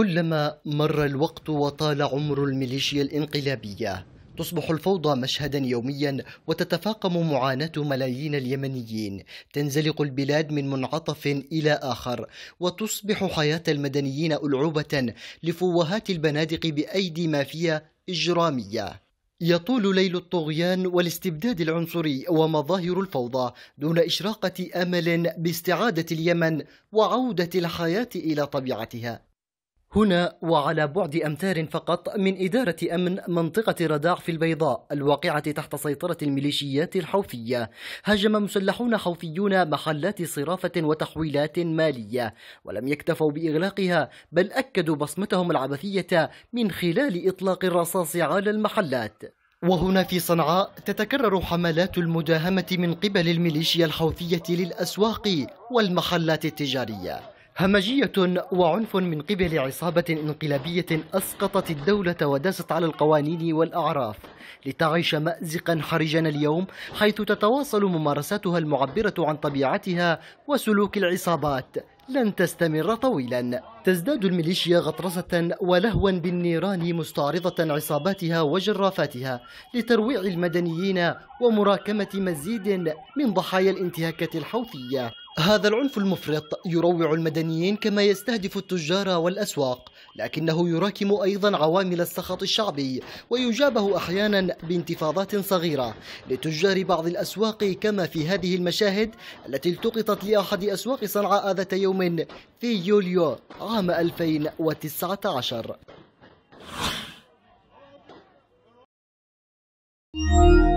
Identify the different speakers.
Speaker 1: كلما مر الوقت وطال عمر الميليشيا الانقلابية تصبح الفوضى مشهدا يوميا وتتفاقم معاناة ملايين اليمنيين تنزلق البلاد من منعطف إلى آخر وتصبح حياة المدنيين ألعوبة لفوهات البنادق بأيدي مافيا إجرامية يطول ليل الطغيان والاستبداد العنصري ومظاهر الفوضى دون إشراقة أمل باستعادة اليمن وعودة الحياة إلى طبيعتها هنا وعلى بعد أمتار فقط من إدارة أمن منطقة رداع في البيضاء الواقعة تحت سيطرة الميليشيات الحوثية هاجم مسلحون حوثيون محلات صرافة وتحويلات مالية ولم يكتفوا بإغلاقها بل أكدوا بصمتهم العبثية من خلال إطلاق الرصاص على المحلات وهنا في صنعاء تتكرر حملات المداهمة من قبل الميليشيا الحوثية للأسواق والمحلات التجارية همجية وعنف من قبل عصابة انقلابية أسقطت الدولة وداست على القوانين والأعراف لتعيش مأزقا حرجا اليوم حيث تتواصل ممارساتها المعبرة عن طبيعتها وسلوك العصابات لن تستمر طويلا تزداد الميليشيا غطرسة ولهوا بالنيران مستعرضة عصاباتها وجرافاتها لترويع المدنيين ومراكمة مزيد من ضحايا الانتهاكات الحوثية هذا العنف المفرط يروع المدنيين كما يستهدف التجار والأسواق لكنه يراكم أيضا عوامل السخط الشعبي ويجابه أحيانا بانتفاضات صغيرة لتجار بعض الأسواق كما في هذه المشاهد التي التقطت لأحد أسواق صنعاء ذات يوم في يوليو عام 2019